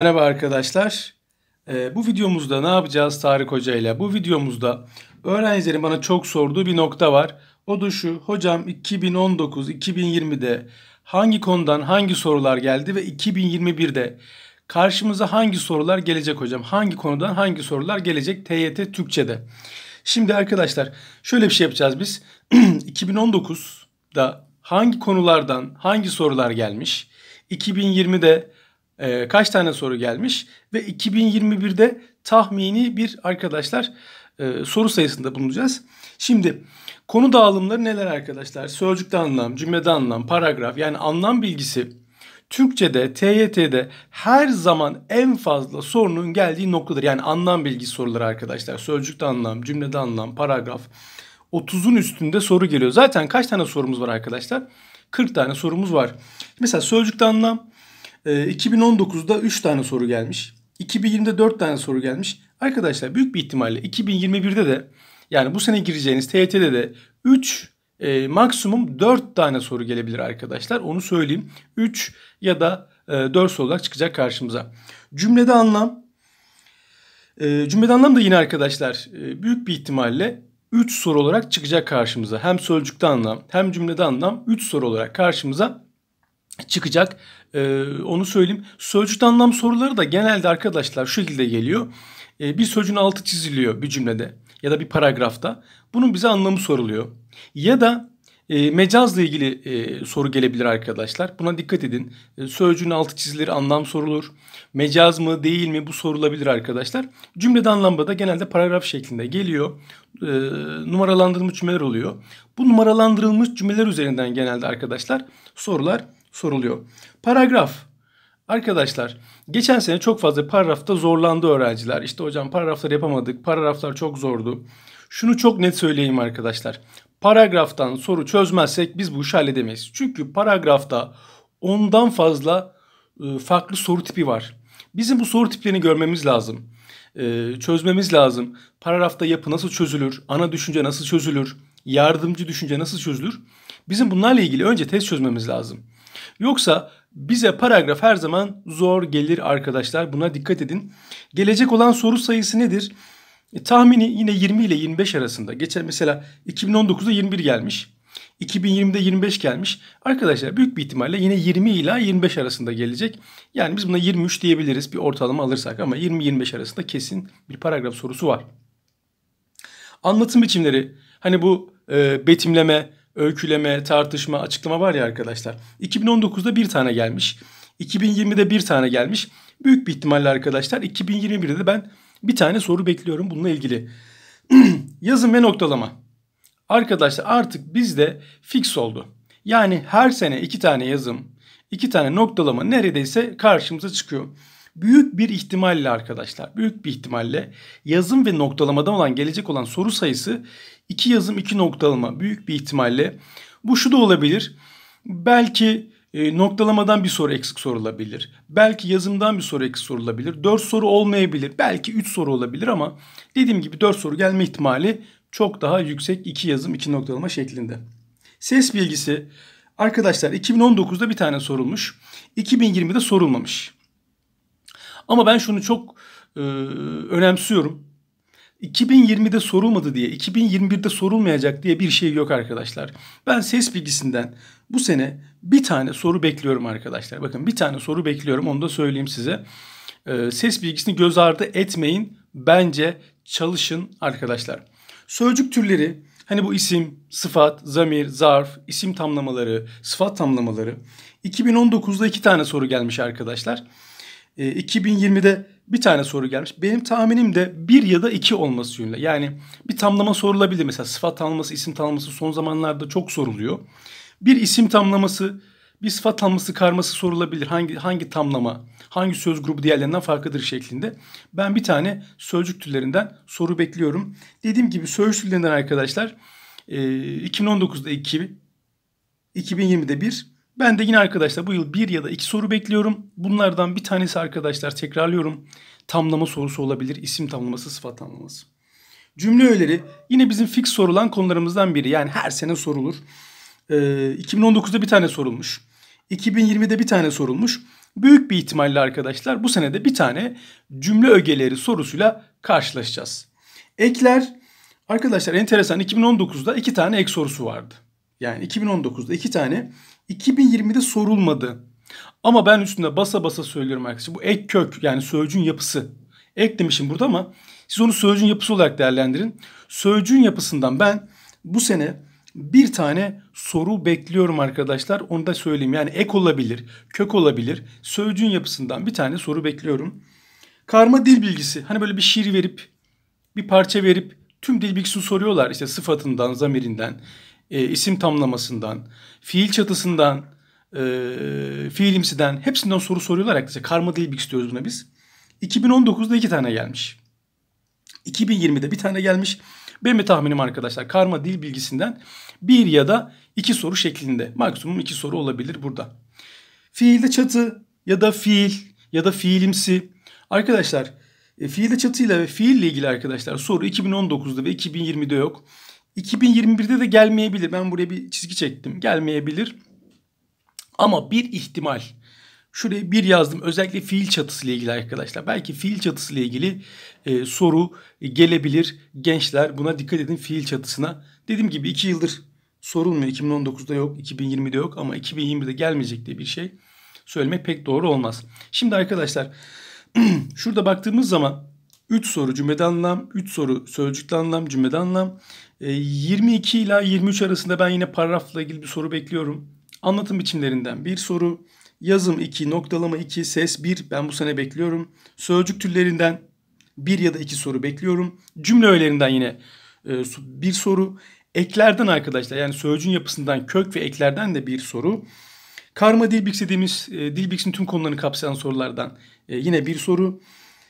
Merhaba arkadaşlar. Ee, bu videomuzda ne yapacağız Tarık Hoca ile? Bu videomuzda öğrencilerin bana çok sorduğu bir nokta var. O da şu. Hocam 2019-2020'de hangi konudan hangi sorular geldi ve 2021'de karşımıza hangi sorular gelecek hocam? Hangi konudan hangi sorular gelecek TYT Türkçe'de? Şimdi arkadaşlar şöyle bir şey yapacağız biz. 2019'da hangi konulardan hangi sorular gelmiş? 2020'de e, kaç tane soru gelmiş ve 2021'de tahmini bir arkadaşlar e, soru sayısında bulunacağız. Şimdi konu dağılımları neler arkadaşlar? Sözcükte anlam, cümlede anlam, paragraf yani anlam bilgisi Türkçe'de, TYT'de her zaman en fazla sorunun geldiği noktadır. Yani anlam bilgi soruları arkadaşlar. Sözcükte anlam, cümlede anlam, paragraf. 30'un üstünde soru geliyor. Zaten kaç tane sorumuz var arkadaşlar? 40 tane sorumuz var. Mesela sözcükte anlam 2019'da ee, 3 tane soru gelmiş. 2020'de 4 tane soru gelmiş. Arkadaşlar büyük bir ihtimalle 2021'de de yani bu sene gireceğiniz TYT'de de 3 e, maksimum 4 tane soru gelebilir arkadaşlar. Onu söyleyeyim. 3 ya da e, 4 soru olarak çıkacak karşımıza. Cümlede anlam. E, cümlede anlam da yine arkadaşlar e, büyük bir ihtimalle 3 soru olarak çıkacak karşımıza. Hem sözcükte anlam hem cümlede anlam 3 soru olarak karşımıza çıkacak. Ee, onu söyleyeyim. Sözcük anlam soruları da genelde arkadaşlar şu şekilde geliyor. Ee, bir sözcüğün altı çiziliyor bir cümlede ya da bir paragrafta. Bunun bize anlamı soruluyor. Ya da e, mecazla ilgili e, soru gelebilir arkadaşlar. Buna dikkat edin. E, sözcüğün altı çizilir, anlam sorulur. Mecaz mı, değil mi bu sorulabilir arkadaşlar. Cümlede anlamda da genelde paragraf şeklinde geliyor. E, numaralandırılmış cümleler oluyor. Bu numaralandırılmış cümleler üzerinden genelde arkadaşlar sorular soruluyor. Paragraf. Arkadaşlar geçen sene çok fazla paragrafta zorlandı öğrenciler. İşte hocam paragraflar yapamadık. Paragraflar çok zordu. Şunu çok net söyleyeyim arkadaşlar. Paragraftan soru çözmezsek biz bu işi halledemeyiz. Çünkü paragrafta ondan fazla e, farklı soru tipi var. Bizim bu soru tiplerini görmemiz lazım. E, çözmemiz lazım. Paragrafta yapı nasıl çözülür? Ana düşünce nasıl çözülür? Yardımcı düşünce nasıl çözülür? Bizim bunlarla ilgili önce test çözmemiz lazım. Yoksa bize paragraf her zaman zor gelir arkadaşlar. Buna dikkat edin. Gelecek olan soru sayısı nedir? E, tahmini yine 20 ile 25 arasında. Geçen mesela 2019'da 21 gelmiş. 2020'de 25 gelmiş. Arkadaşlar büyük bir ihtimalle yine 20 ile 25 arasında gelecek. Yani biz buna 23 diyebiliriz bir ortalama alırsak ama 20-25 arasında kesin bir paragraf sorusu var. Anlatım biçimleri hani bu e, betimleme, öyküleme, tartışma, açıklama var ya arkadaşlar. 2019'da bir tane gelmiş. 2020'de bir tane gelmiş. Büyük bir ihtimalle arkadaşlar 2021'de ben bir tane soru bekliyorum bununla ilgili. Yazın ve noktalama. Arkadaşlar artık bizde fix oldu. Yani her sene iki tane yazım, iki tane noktalama neredeyse karşımıza çıkıyor büyük bir ihtimalle arkadaşlar büyük bir ihtimalle yazım ve noktalamadan olan gelecek olan soru sayısı iki yazım iki noktalama büyük bir ihtimalle. Bu şu da olabilir. Belki e, noktalamadan bir soru eksik sorulabilir. Belki yazımdan bir soru eksik sorulabilir. 4 soru olmayabilir. Belki 3 soru olabilir ama dediğim gibi 4 soru gelme ihtimali çok daha yüksek 2 yazım 2 noktalama şeklinde. Ses bilgisi arkadaşlar 2019'da bir tane sorulmuş. 2020'de sorulmamış. Ama ben şunu çok e, önemsiyorum. 2020'de sorulmadı diye, 2021'de sorulmayacak diye bir şey yok arkadaşlar. Ben ses bilgisinden bu sene bir tane soru bekliyorum arkadaşlar. Bakın bir tane soru bekliyorum onu da söyleyeyim size. E, ses bilgisini göz ardı etmeyin. Bence çalışın arkadaşlar. Sözcük türleri hani bu isim, sıfat, zamir, zarf, isim tamlamaları, sıfat tamlamaları. 2019'da iki tane soru gelmiş arkadaşlar. 2020'de ee, bir tane soru gelmiş. Benim tahminim de bir ya da iki olması yönünde. Yani bir tamlama sorulabilir. Mesela sıfat tanımlaması, isim tanımlaması son zamanlarda çok soruluyor. Bir isim tamlaması, bir sıfat tanımlaması karması sorulabilir. Hangi hangi tamlama, hangi söz grubu diğerlerinden farklıdır şeklinde. Ben bir tane sözcük türlerinden soru bekliyorum. Dediğim gibi sözcük türlerinden arkadaşlar 2019'da 2, 2020'de 1, ben de yine arkadaşlar bu yıl bir ya da iki soru bekliyorum. Bunlardan bir tanesi arkadaşlar tekrarlıyorum. Tamlama sorusu olabilir. İsim tamlaması, sıfat tamlaması. Cümle öğeleri yine bizim fix sorulan konularımızdan biri. Yani her sene sorulur. Ee, 2019'da bir tane sorulmuş. 2020'de bir tane sorulmuş. Büyük bir ihtimalle arkadaşlar bu senede bir tane cümle ögeleri sorusuyla karşılaşacağız. Ekler arkadaşlar enteresan 2019'da iki tane ek sorusu vardı. Yani 2019'da iki tane 2020'de sorulmadı. Ama ben üstünde basa basa söylüyorum arkadaşlar. Bu ek kök yani sözcüğün yapısı. Ek demişim burada ama siz onu sözcüğün yapısı olarak değerlendirin. Sözcüğün yapısından ben bu sene bir tane soru bekliyorum arkadaşlar. Onu da söyleyeyim. Yani ek olabilir, kök olabilir. Sözcüğün yapısından bir tane soru bekliyorum. Karma dil bilgisi. Hani böyle bir şiir verip, bir parça verip tüm dil bilgisini soruyorlar. İşte sıfatından, zamirinden, e, isim tamlamasından, fiil çatısından, e, fiilimsiden hepsinden soru soruyorlar yaklaşık. Karma dil bilgisi diyoruz buna biz. 2019'da iki tane gelmiş. 2020'de bir tane gelmiş. Benim tahminim arkadaşlar karma dil bilgisinden bir ya da iki soru şeklinde. Maksimum iki soru olabilir burada. Fiilde çatı ya da fiil ya da fiilimsi. Arkadaşlar e, fiilde çatıyla ve fiille ilgili arkadaşlar soru 2019'da ve 2020'de yok. 2021'de de gelmeyebilir. Ben buraya bir çizgi çektim. Gelmeyebilir. Ama bir ihtimal. Şuraya bir yazdım. Özellikle fiil çatısı ile ilgili arkadaşlar. Belki fiil çatısı ile ilgili e, soru gelebilir. Gençler buna dikkat edin fiil çatısına. Dediğim gibi 2 yıldır sorulmuyor. 2019'da yok, 2020'de yok ama 2021'de gelmeyecek diye bir şey söylemek pek doğru olmaz. Şimdi arkadaşlar şurada baktığımız zaman 3 soru cümlede anlam, 3 soru sözcükte anlam, cümlede anlam, 22 ee, ila 23 arasında ben yine paragrafla ilgili bir soru bekliyorum. Anlatım biçimlerinden bir soru. Yazım 2, noktalama 2, ses 1 ben bu sene bekliyorum. Sözcük türlerinden bir ya da iki soru bekliyorum. Cümle öğelerinden yine e, bir soru. Eklerden arkadaşlar yani sözcüğün yapısından kök ve eklerden de bir soru. Karma Dilbix dediğimiz e, Dilbix'in tüm konularını kapsayan sorulardan e, yine bir soru.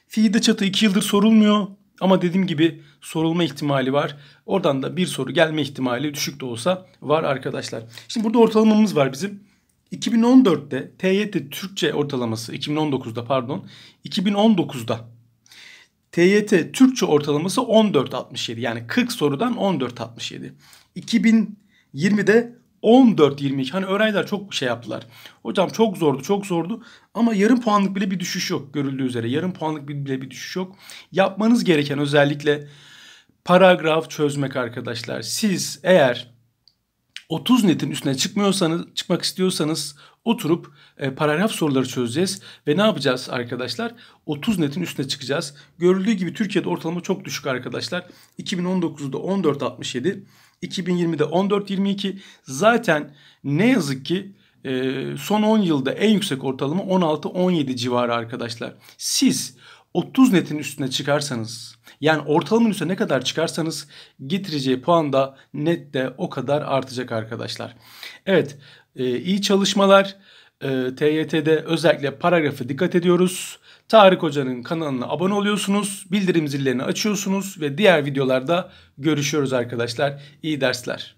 Fiide çatı 2 yıldır sorulmuyor. Ama dediğim gibi sorulma ihtimali var. Oradan da bir soru gelme ihtimali düşük de olsa var arkadaşlar. Şimdi burada ortalamamız var bizim. 2014'te TYT Türkçe ortalaması 2019'da pardon 2019'da TYT Türkçe ortalaması 14.67 yani 40 sorudan 14.67. 2020'de 14-22. Hani öğrenciler çok şey yaptılar. Hocam çok zordu çok zordu. Ama yarım puanlık bile bir düşüş yok görüldüğü üzere. Yarım puanlık bile bir düşüş yok. Yapmanız gereken özellikle paragraf çözmek arkadaşlar. Siz eğer 30 netin üstüne çıkmıyorsanız, çıkmak istiyorsanız oturup e, paragraf soruları çözeceğiz ve ne yapacağız arkadaşlar? 30 netin üstüne çıkacağız. Görüldüğü gibi Türkiye'de ortalama çok düşük arkadaşlar. 2019'da 14.67, 2020'de 14.22 zaten ne yazık ki e, son 10 yılda en yüksek ortalama 16-17 civarı arkadaşlar. Siz 30 netin üstüne çıkarsanız yani ortalamanın üstüne ne kadar çıkarsanız getireceği puan da net de o kadar artacak arkadaşlar. Evet e, iyi çalışmalar. E, TYT'de özellikle paragrafı dikkat ediyoruz. Tarık Hoca'nın kanalına abone oluyorsunuz, bildirim zillerini açıyorsunuz ve diğer videolarda görüşüyoruz arkadaşlar. İyi dersler.